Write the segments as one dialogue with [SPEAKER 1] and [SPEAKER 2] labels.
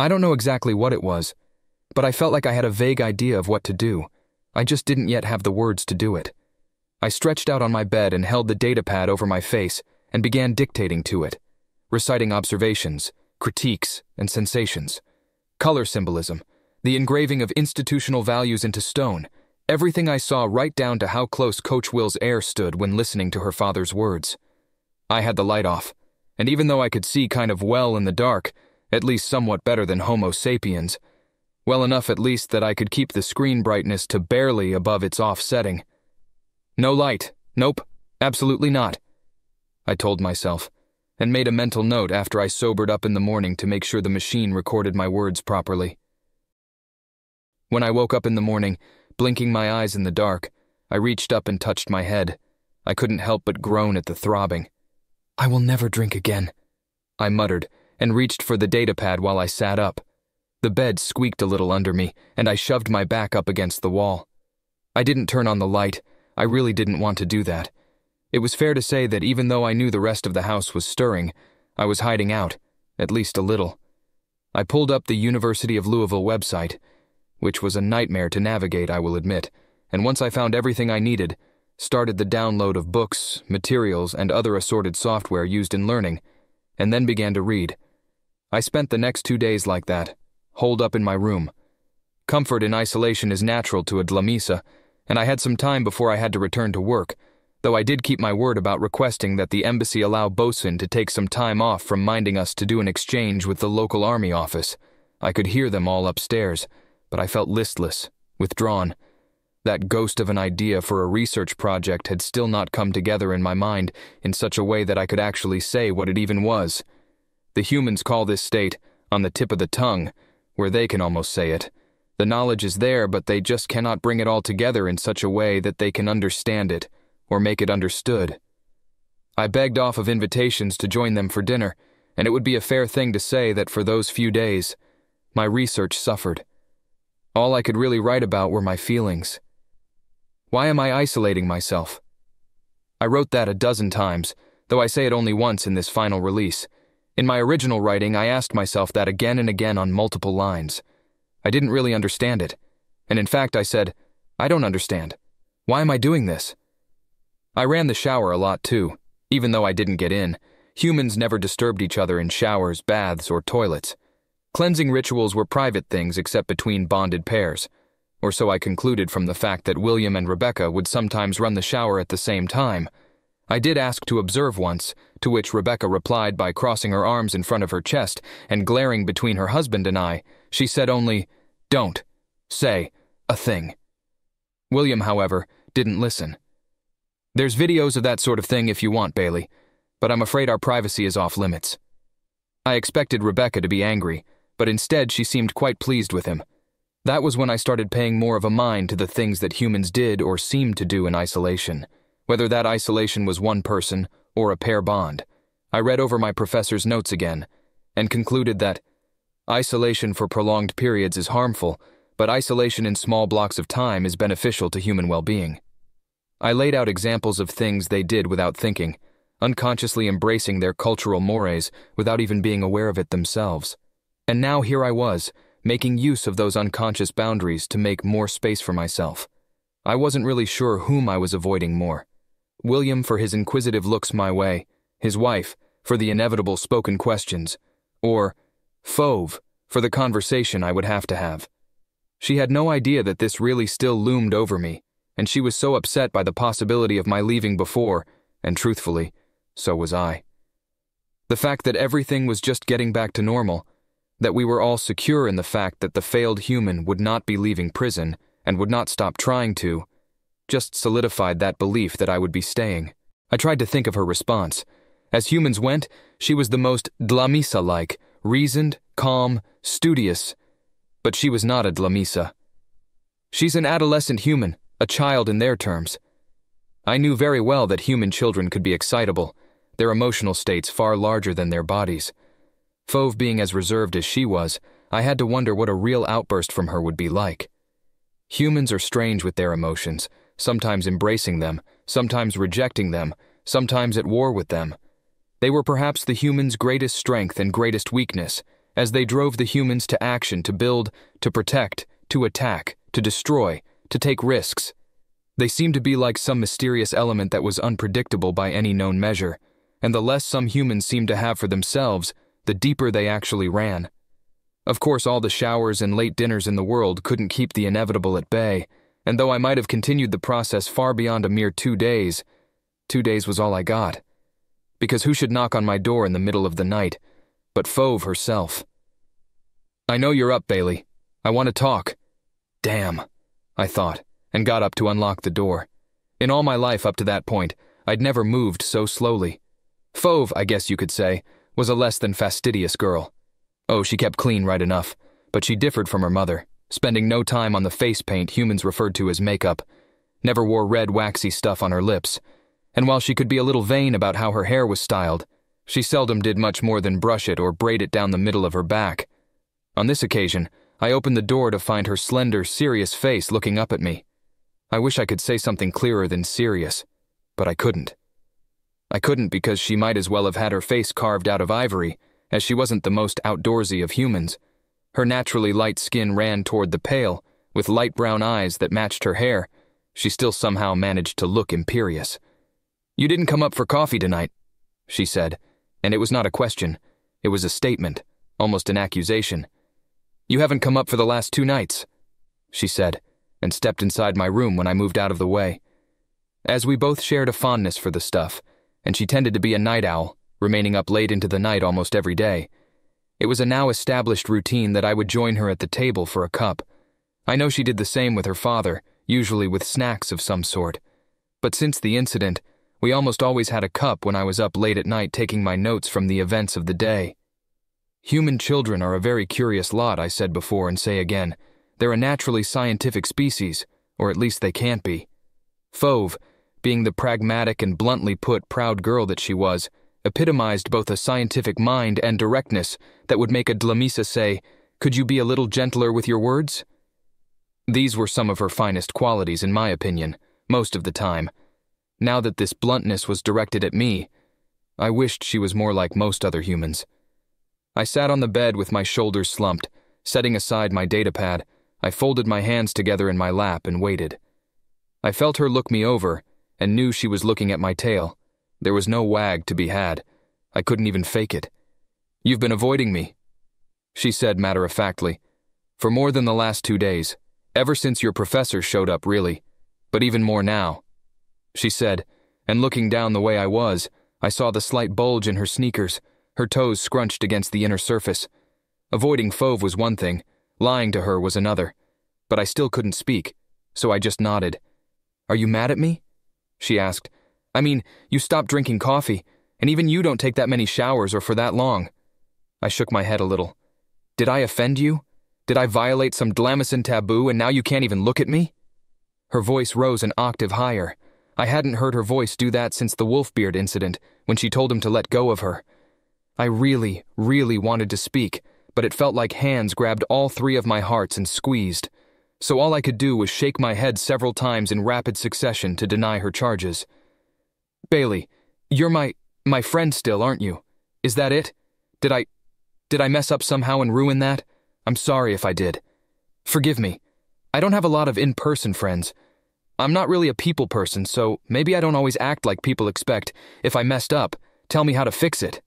[SPEAKER 1] I don't know exactly what it was, but I felt like I had a vague idea of what to do. I just didn't yet have the words to do it. I stretched out on my bed and held the datapad over my face and began dictating to it, reciting observations, critiques, and sensations. Color symbolism, the engraving of institutional values into stone, everything I saw right down to how close Coach Will's air stood when listening to her father's words. I had the light off, and even though I could see kind of well in the dark, at least somewhat better than Homo sapiens. Well enough at least that I could keep the screen brightness to barely above its offsetting. No light. Nope. Absolutely not. I told myself, and made a mental note after I sobered up in the morning to make sure the machine recorded my words properly. When I woke up in the morning, blinking my eyes in the dark, I reached up and touched my head. I couldn't help but groan at the throbbing. I will never drink again, I muttered and reached for the datapad while I sat up. The bed squeaked a little under me, and I shoved my back up against the wall. I didn't turn on the light. I really didn't want to do that. It was fair to say that even though I knew the rest of the house was stirring, I was hiding out, at least a little. I pulled up the University of Louisville website, which was a nightmare to navigate, I will admit, and once I found everything I needed, started the download of books, materials, and other assorted software used in learning, and then began to read. I spent the next two days like that, holed up in my room. Comfort in isolation is natural to a Dlamisa, and I had some time before I had to return to work, though I did keep my word about requesting that the embassy allow Bosun to take some time off from minding us to do an exchange with the local army office. I could hear them all upstairs, but I felt listless, withdrawn. That ghost of an idea for a research project had still not come together in my mind in such a way that I could actually say what it even was. The humans call this state on the tip of the tongue, where they can almost say it. The knowledge is there, but they just cannot bring it all together in such a way that they can understand it or make it understood. I begged off of invitations to join them for dinner, and it would be a fair thing to say that for those few days, my research suffered. All I could really write about were my feelings. Why am I isolating myself? I wrote that a dozen times, though I say it only once in this final release. In my original writing, I asked myself that again and again on multiple lines. I didn't really understand it. And in fact, I said, I don't understand. Why am I doing this? I ran the shower a lot too, even though I didn't get in. Humans never disturbed each other in showers, baths, or toilets. Cleansing rituals were private things except between bonded pairs, or so I concluded from the fact that William and Rebecca would sometimes run the shower at the same time, I did ask to observe once, to which Rebecca replied by crossing her arms in front of her chest and glaring between her husband and I. She said only, Don't say a thing. William, however, didn't listen. There's videos of that sort of thing if you want, Bailey, but I'm afraid our privacy is off limits. I expected Rebecca to be angry, but instead she seemed quite pleased with him. That was when I started paying more of a mind to the things that humans did or seemed to do in isolation whether that isolation was one person or a pair bond, I read over my professor's notes again and concluded that isolation for prolonged periods is harmful, but isolation in small blocks of time is beneficial to human well being. I laid out examples of things they did without thinking, unconsciously embracing their cultural mores without even being aware of it themselves. And now here I was, making use of those unconscious boundaries to make more space for myself. I wasn't really sure whom I was avoiding more William for his inquisitive looks my way, his wife for the inevitable spoken questions, or Fove for the conversation I would have to have. She had no idea that this really still loomed over me, and she was so upset by the possibility of my leaving before, and truthfully, so was I. The fact that everything was just getting back to normal, that we were all secure in the fact that the failed human would not be leaving prison and would not stop trying to, just solidified that belief that I would be staying. I tried to think of her response. As humans went, she was the most Dlamisa like, reasoned, calm, studious. But she was not a Dlamisa. She's an adolescent human, a child in their terms. I knew very well that human children could be excitable, their emotional states far larger than their bodies. Fove being as reserved as she was, I had to wonder what a real outburst from her would be like. Humans are strange with their emotions, sometimes embracing them, sometimes rejecting them, sometimes at war with them. They were perhaps the humans' greatest strength and greatest weakness, as they drove the humans to action to build, to protect, to attack, to destroy, to take risks. They seemed to be like some mysterious element that was unpredictable by any known measure, and the less some humans seemed to have for themselves, the deeper they actually ran. Of course, all the showers and late dinners in the world couldn't keep the inevitable at bay, and though I might have continued the process far beyond a mere two days, two days was all I got. Because who should knock on my door in the middle of the night but Fove herself? I know you're up, Bailey. I want to talk. Damn, I thought, and got up to unlock the door. In all my life up to that point, I'd never moved so slowly. Fove, I guess you could say, was a less than fastidious girl. Oh, she kept clean right enough, but she differed from her mother spending no time on the face paint humans referred to as makeup, never wore red waxy stuff on her lips, and while she could be a little vain about how her hair was styled, she seldom did much more than brush it or braid it down the middle of her back. On this occasion, I opened the door to find her slender, serious face looking up at me. I wish I could say something clearer than serious, but I couldn't. I couldn't because she might as well have had her face carved out of ivory, as she wasn't the most outdoorsy of humans. Her naturally light skin ran toward the pale. with light brown eyes that matched her hair. She still somehow managed to look imperious. You didn't come up for coffee tonight, she said, and it was not a question. It was a statement, almost an accusation. You haven't come up for the last two nights, she said, and stepped inside my room when I moved out of the way. As we both shared a fondness for the stuff, and she tended to be a night owl, remaining up late into the night almost every day, it was a now established routine that I would join her at the table for a cup. I know she did the same with her father, usually with snacks of some sort. But since the incident, we almost always had a cup when I was up late at night taking my notes from the events of the day. Human children are a very curious lot, I said before and say again. They're a naturally scientific species, or at least they can't be. Fove, being the pragmatic and bluntly put proud girl that she was, epitomized both a scientific mind and directness that would make a Dlamisa say, Could you be a little gentler with your words? These were some of her finest qualities, in my opinion, most of the time. Now that this bluntness was directed at me, I wished she was more like most other humans. I sat on the bed with my shoulders slumped, setting aside my datapad. I folded my hands together in my lap and waited. I felt her look me over and knew she was looking at my tail. There was no wag to be had. I couldn't even fake it. You've been avoiding me, she said matter of factly, for more than the last two days, ever since your professor showed up, really, but even more now. She said, and looking down the way I was, I saw the slight bulge in her sneakers, her toes scrunched against the inner surface. Avoiding Fove was one thing, lying to her was another. But I still couldn't speak, so I just nodded. Are you mad at me? She asked, I mean, you stopped drinking coffee, and even you don't take that many showers or for that long. I shook my head a little. Did I offend you? Did I violate some Dlamison taboo and now you can't even look at me? Her voice rose an octave higher. I hadn't heard her voice do that since the Wolfbeard incident, when she told him to let go of her. I really, really wanted to speak, but it felt like hands grabbed all three of my hearts and squeezed. So all I could do was shake my head several times in rapid succession to deny her charges. Bailey, you're my my friend still, aren't you? Is that it? Did I did I mess up somehow and ruin that? I'm sorry if I did. Forgive me. I don't have a lot of in-person friends. I'm not really a people person, so maybe I don't always act like people expect. If I messed up, tell me how to fix it.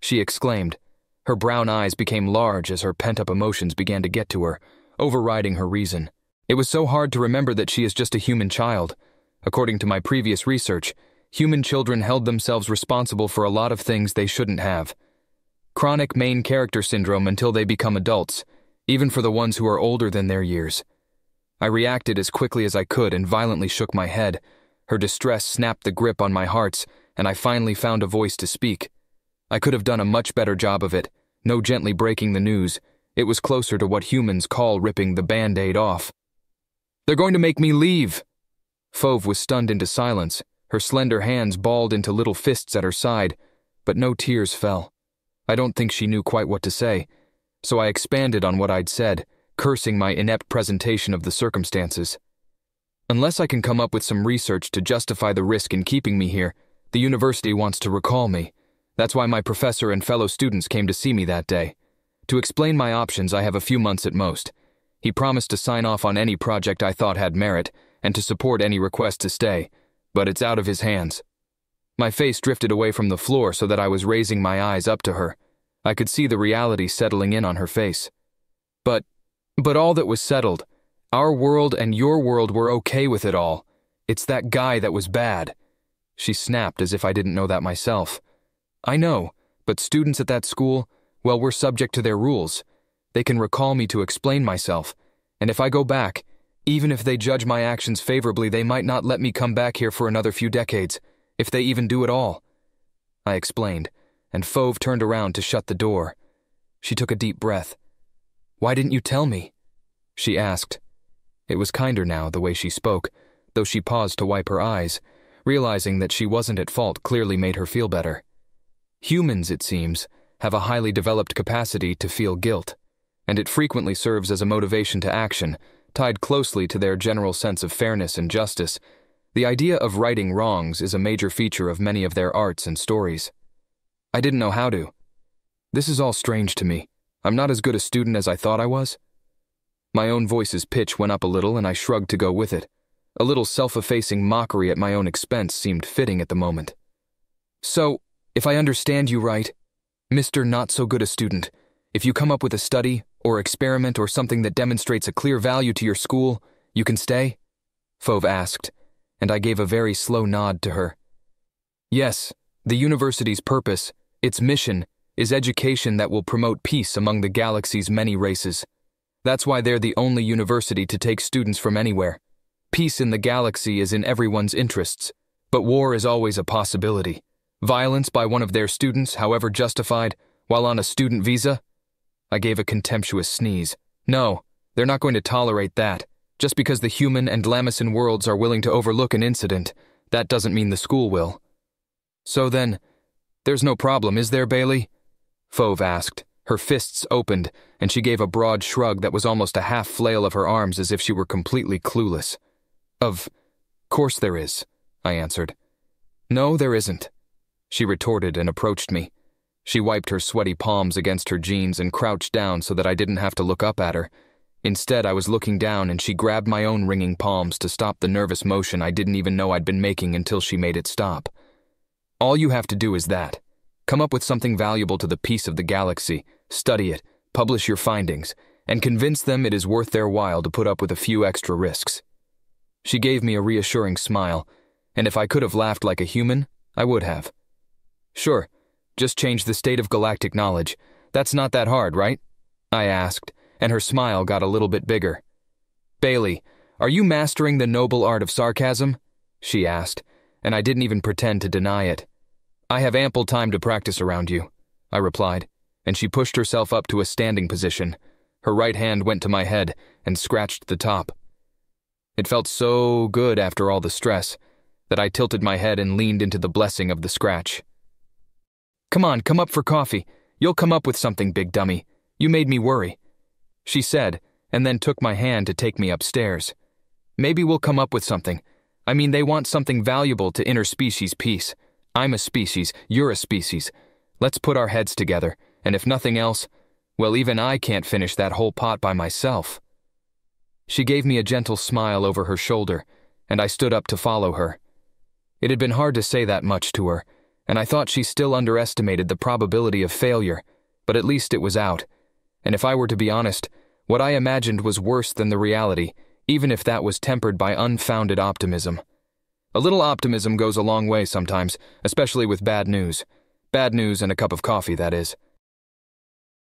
[SPEAKER 1] She exclaimed. Her brown eyes became large as her pent-up emotions began to get to her, overriding her reason. It was so hard to remember that she is just a human child. According to my previous research, human children held themselves responsible for a lot of things they shouldn't have. Chronic main character syndrome until they become adults, even for the ones who are older than their years. I reacted as quickly as I could and violently shook my head. Her distress snapped the grip on my hearts, and I finally found a voice to speak. I could have done a much better job of it, no gently breaking the news. It was closer to what humans call ripping the band aid off. They're going to make me leave! Fove was stunned into silence, her slender hands balled into little fists at her side, but no tears fell. I don't think she knew quite what to say, so I expanded on what I'd said, cursing my inept presentation of the circumstances. Unless I can come up with some research to justify the risk in keeping me here, the university wants to recall me. That's why my professor and fellow students came to see me that day. To explain my options, I have a few months at most. He promised to sign off on any project I thought had merit, and to support any request to stay but it's out of his hands. My face drifted away from the floor so that I was raising my eyes up to her. I could see the reality settling in on her face. But, but all that was settled. Our world and your world were okay with it all. It's that guy that was bad. She snapped as if I didn't know that myself. I know, but students at that school, well, we're subject to their rules. They can recall me to explain myself, and if I go back, even if they judge my actions favorably, they might not let me come back here for another few decades, if they even do at all. I explained, and Fove turned around to shut the door. She took a deep breath. Why didn't you tell me? She asked. It was kinder now, the way she spoke, though she paused to wipe her eyes. Realizing that she wasn't at fault clearly made her feel better. Humans, it seems, have a highly developed capacity to feel guilt, and it frequently serves as a motivation to action, tied closely to their general sense of fairness and justice, the idea of righting wrongs is a major feature of many of their arts and stories. I didn't know how to. This is all strange to me. I'm not as good a student as I thought I was. My own voice's pitch went up a little and I shrugged to go with it. A little self effacing mockery at my own expense seemed fitting at the moment. So, if I understand you right, Mr. Not So Good a Student, if you come up with a study, or experiment or something that demonstrates a clear value to your school, you can stay? Fove asked, and I gave a very slow nod to her. Yes, the university's purpose, its mission, is education that will promote peace among the galaxy's many races. That's why they're the only university to take students from anywhere. Peace in the galaxy is in everyone's interests, but war is always a possibility. Violence by one of their students, however justified, while on a student visa, I gave a contemptuous sneeze. No, they're not going to tolerate that. Just because the human and Lamison worlds are willing to overlook an incident, that doesn't mean the school will. So then, there's no problem, is there, Bailey? Fove asked. Her fists opened, and she gave a broad shrug that was almost a half flail of her arms as if she were completely clueless. Of course there is, I answered. No, there isn't, she retorted and approached me. She wiped her sweaty palms against her jeans and crouched down so that I didn't have to look up at her. Instead, I was looking down and she grabbed my own ringing palms to stop the nervous motion I didn't even know I'd been making until she made it stop. All you have to do is that. Come up with something valuable to the peace of the galaxy, study it, publish your findings, and convince them it is worth their while to put up with a few extra risks. She gave me a reassuring smile, and if I could have laughed like a human, I would have. Sure, just change the state of galactic knowledge. That's not that hard, right? I asked, and her smile got a little bit bigger. Bailey, are you mastering the noble art of sarcasm? She asked, and I didn't even pretend to deny it. I have ample time to practice around you, I replied, and she pushed herself up to a standing position. Her right hand went to my head and scratched the top. It felt so good after all the stress that I tilted my head and leaned into the blessing of the scratch. Come on, come up for coffee. You'll come up with something, big dummy. You made me worry. She said, and then took my hand to take me upstairs. Maybe we'll come up with something. I mean, they want something valuable to interspecies peace. I'm a species, you're a species. Let's put our heads together, and if nothing else, well, even I can't finish that whole pot by myself. She gave me a gentle smile over her shoulder, and I stood up to follow her. It had been hard to say that much to her, and I thought she still underestimated the probability of failure, but at least it was out. And if I were to be honest, what I imagined was worse than the reality, even if that was tempered by unfounded optimism. A little optimism goes a long way sometimes, especially with bad news. Bad news and a cup of coffee, that is.